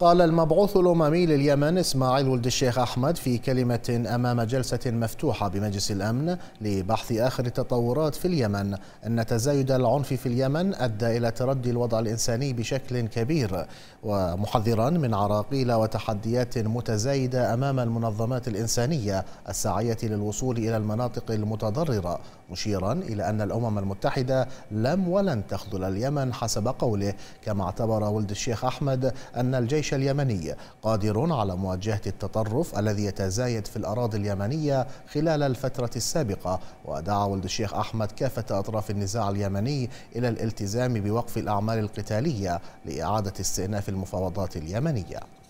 قال المبعوث الأممي لليمن إسماعيل ولد الشيخ أحمد في كلمة أمام جلسة مفتوحة بمجلس الأمن لبحث آخر التطورات في اليمن أن تزايد العنف في اليمن أدى إلى تردي الوضع الإنساني بشكل كبير ومحذرا من عراقيل وتحديات متزايدة أمام المنظمات الإنسانية الساعية للوصول إلى المناطق المتضررة مشيرا إلى أن الأمم المتحدة لم ولن تخذل اليمن حسب قوله كما اعتبر ولد الشيخ أحمد أن الجيش الجيش اليمني قادر على مواجهة التطرف الذي يتزايد في الأراضي اليمنية خلال الفترة السابقة ودعا ولد الشيخ أحمد كافة أطراف النزاع اليمني إلى الالتزام بوقف الأعمال القتالية لإعادة استئناف المفاوضات اليمنية